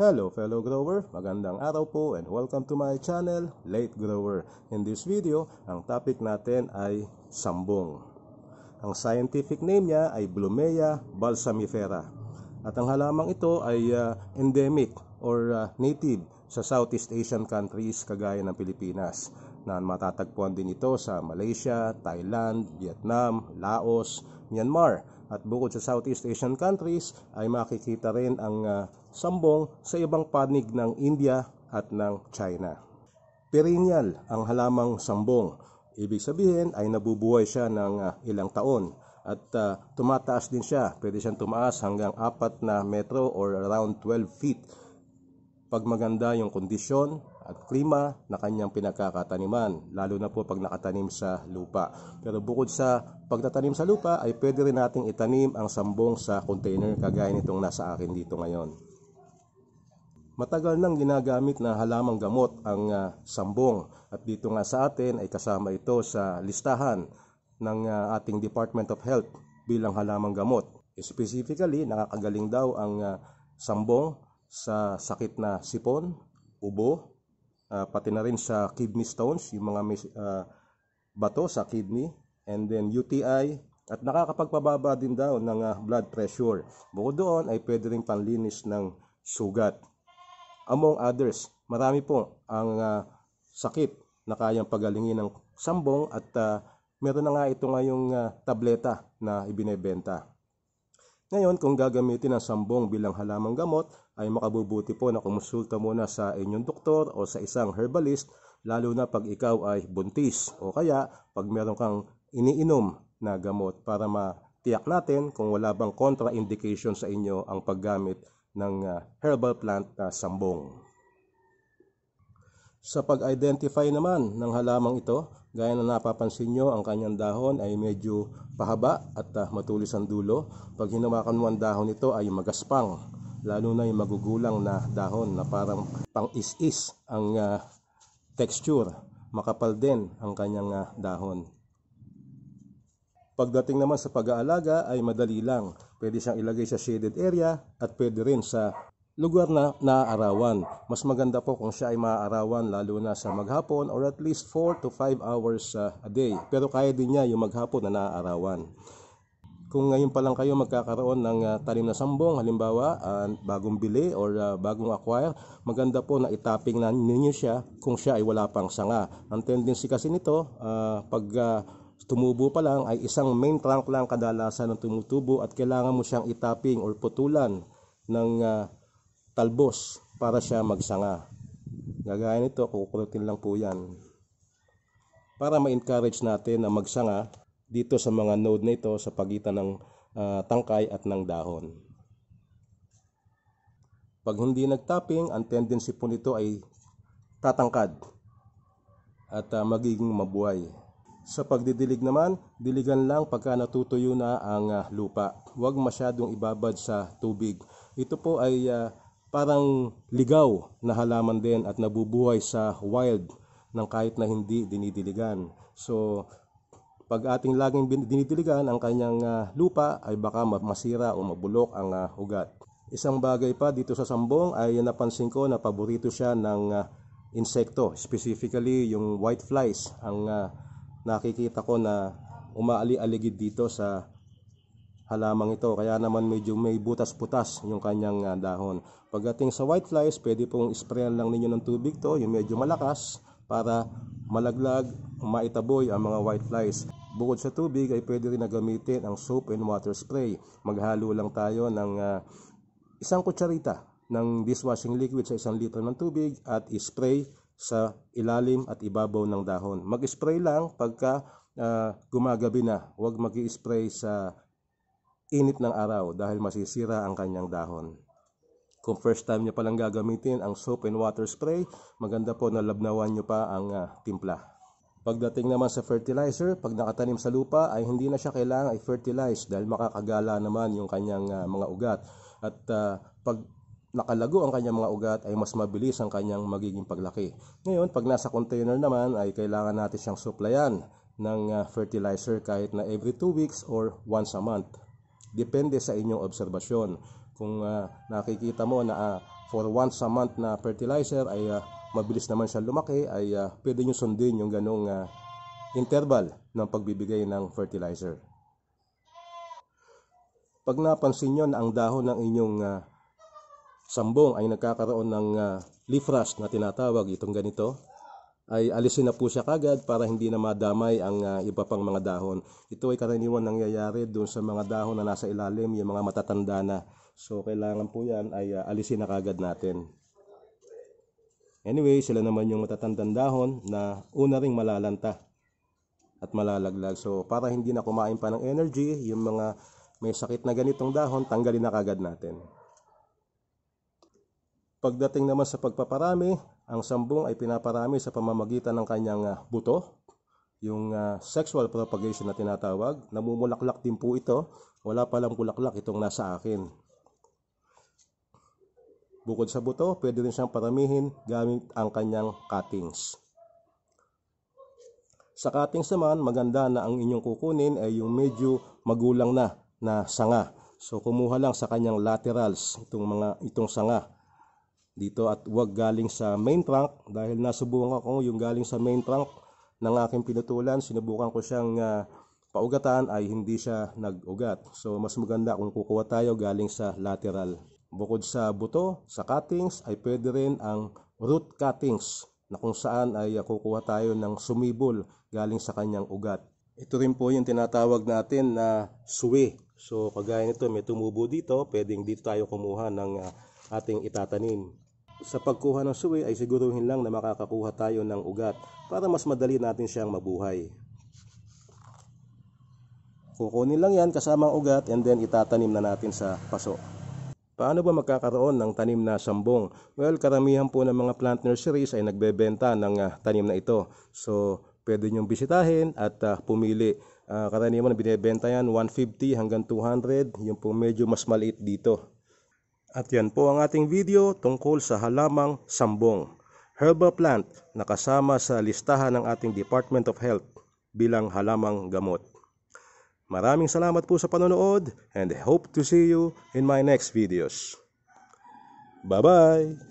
Hello fellow grower, magandang araw po and welcome to my channel, Late Grower. In this video, ang topic natin ay sambong. Ang scientific name niya ay Blumea balsamifera. At ang halamang ito ay uh, endemic or uh, native sa Southeast Asian countries kagaya ng Pilipinas na matatagpuan din ito sa Malaysia, Thailand, Vietnam, Laos, Myanmar at bukod sa Southeast Asian countries ay makikita rin ang uh, sambong sa ibang panig ng India at ng China. Perennial ang halamang sambong. Ibig sabihin ay nabubuhay siya ng uh, ilang taon at uh, tumataas din siya. Pwede siyang tumaas hanggang 4 na metro or around 12 feet. Pag maganda yung kondisyon, at klima na kanyang pinagkakataniman, lalo na po pag nakatanim sa lupa. Pero bukod sa pagtatanim sa lupa, ay pwede rin nating itanim ang sambong sa container kagaya nitong nasa akin dito ngayon. Matagal nang ginagamit na halamang gamot ang uh, sambong at dito nga sa atin ay kasama ito sa listahan ng uh, ating Department of Health bilang halamang gamot. Specifically, nakakagaling daw ang uh, sambong sa sakit na sipon, ubo, uh, pati na rin sa kidney stones, yung mga uh, bato sa kidney, and then UTI, at nakakapagpababa din daw ng uh, blood pressure. Bukod doon ay pwede rin panlinis ng sugat. Among others, marami po ang uh, sakit na kayang pagalingin ng sambong at uh, meron na nga ito ngayong uh, tableta na ibinebenta. Ngayon, kung gagamitin ang sambong bilang halamang gamot, ay makabubuti po na kumonsulta muna sa inyong doktor o sa isang herbalist, lalo na pag ikaw ay buntis o kaya pag meron kang iniinom na gamot para matiyak natin kung wala bang contraindication sa inyo ang paggamit ng ah, herbal plant na sambong. Sa pag-identify naman ng halamang ito, Gaya na napapansin nyo, ang kanyang dahon ay medyo pahaba at uh, matulis ang dulo. Pag hinawakan mo ang dahon nito ay magaspang, lalo na yung magugulang na dahon na parang pang-is-is ang uh, texture. Makapal din ang kanyang uh, dahon. Pagdating naman sa pag-aalaga ay madali lang. Pwede siyang ilagay sa shaded area at pwede rin sa lugar na naaarawan. Mas maganda po kung siya ay maaarawan lalo na sa maghapon or at least 4 to 5 hours uh, a day. Pero kaya din niya yung maghapon na naaarawan. Kung ngayon pa lang kayo magkakaroon ng uh, tanim na sambong, halimbawa uh, bagong bili or uh, bagong acquire, maganda po na itapping na ninyo siya kung siya ay wala pang sanga. Ang tendency kasi nito, uh, pag uh, tumubo pa lang ay isang main trunk lang kadalasan ng tumutubo at kailangan mo siyang itapping or putulan ng uh, talbos para siya magsanga. Gagaya nito, kukulutin lang po yan. Para ma-encourage natin na magsanga dito sa mga node na ito sa pagitan ng uh, tangkay at ng dahon. Pag hindi nagtapping, ang tendency po nito ay tatangkad at uh, magiging mabuhay. Sa pagdidilig naman, diligan lang pagka natutuyo na ang uh, lupa. Huwag masyadong ibabad sa tubig. Ito po ay uh, parang ligaw na halaman din at nabubuhay sa wild ng kahit na hindi dinidiligan. So, pag ating laging dinidiligan ang kanyang uh, lupa ay baka masira o mabulok ang uh, ugat. Isang bagay pa dito sa sambong ay napansin ko na paborito siya ng uh, insekto, specifically yung white flies ang uh, nakikita ko na umaali-aligid dito sa halamang ito kaya naman medyo may butas-putas yung kanyang uh, dahon. Pagdating sa white flies, pwede pong sprayan lang ninyo ng tubig to, yung medyo malakas para malaglag, maitaboy ang mga white flies. Bukod sa tubig ay pwede rin na gamitin ang soap and water spray. Maghalo lang tayo ng uh, isang kutsarita ng dishwashing liquid sa isang litro ng tubig at ispray sa ilalim at ibabaw ng dahon. Mag-spray lang pagka uh, gumagabi na. Huwag mag-spray sa init ng araw dahil masisira ang kanyang dahon. Kung first time nyo palang gagamitin ang soap and water spray, maganda po na labnawan niyo pa ang uh, timpla. Pagdating naman sa fertilizer, pag nakatanim sa lupa ay hindi na siya kailangan i-fertilize dahil makakagala naman yung kanyang uh, mga ugat. At uh, pag nakalago ang kanyang mga ugat ay mas mabilis ang kanyang magiging paglaki. Ngayon, pag nasa container naman ay kailangan natin siyang suplayan ng uh, fertilizer kahit na every 2 weeks or once a month. Depende sa inyong obserbasyon. Kung uh, nakikita mo na uh, for once a month na fertilizer ay uh, mabilis naman siya lumaki, ay uh, pwede nyo sundin yung ganong uh, interval ng pagbibigay ng fertilizer. Pag napansin nyo na ang dahon ng inyong uh, sambong ay nagkakaroon ng uh, leaf rust na tinatawag itong ganito, ay alisin na po siya kagad para hindi na madamay ang uh, iba pang mga dahon. Ito ay karaniwan nangyayari doon sa mga dahon na nasa ilalim, yung mga matatanda na. So kailangan po yan ay uh, alisin na kagad natin. Anyway, sila naman yung matatandang dahon na una ring malalanta at malalaglag. So para hindi na kumain pa ng energy, yung mga may sakit na ganitong dahon, tanggalin na kagad natin. Pagdating naman sa pagpaparami, ang sambong ay pinaparami sa pamamagitan ng kanyang ah, buto, yung uh, sexual propagation na tinatawag. Namumulaklak din po ito. Wala palang bulaklak itong nasa akin. Bukod sa buto, pwede rin siyang paramihin gamit ang kanyang cuttings. Sa cuttings naman, maganda na ang inyong kukunin ay yung medyo magulang na na sanga. So kumuha lang sa kanyang laterals itong mga itong sanga dito at huwag galing sa main trunk dahil nasubukan ako yung galing sa main trunk ng aking pinutulan sinubukan ko siyang uh, paugatan ay hindi siya nag-ugat so mas maganda kung kukuha tayo galing sa lateral bukod sa buto sa cuttings ay pwede rin ang root cuttings na kung saan ay ah, kukuha tayo ng sumibol galing sa kanyang ugat ito rin po yung tinatawag natin na suwi so kagaya nito may tumubo dito pwedeng dito tayo kumuha ng uh, ating itatanim. Sa pagkuha ng suwi ay siguruhin lang na makakakuha tayo ng ugat para mas madali natin siyang mabuhay. Kukunin lang yan kasamang ugat and then itatanim na natin sa paso. Paano ba magkakaroon ng tanim na sambong? Well, karamihan po ng mga plant nurseries ay nagbebenta ng uh, tanim na ito. So, pwede nyong bisitahin at uh, pumili. Uh, karaniwan binebenta yan 150 hanggang 200, yung po medyo mas maliit dito. At yan po ang ating video tungkol sa halamang sambong, herbal plant na kasama sa listahan ng ating Department of Health bilang halamang gamot. Maraming salamat po sa panonood and hope to see you in my next videos. Bye-bye!